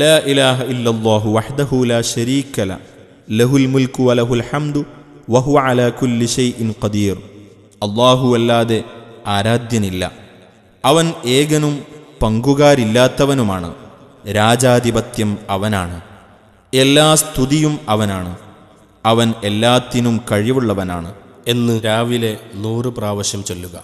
لا അല്ലാതെ ആരാധ്യനില്ല അവൻ ഏകനും പങ്കുകാരില്ലാത്തവനുമാണ് രാജാധിപത്യം അവനാണ് എല്ലാ സ്തുതിയും അവനാണ് അവൻ എല്ലാത്തിനും കഴിവുള്ളവനാണ് എന്ന് രാവിലെ നൂറ് പ്രാവശ്യം ചൊല്ലുക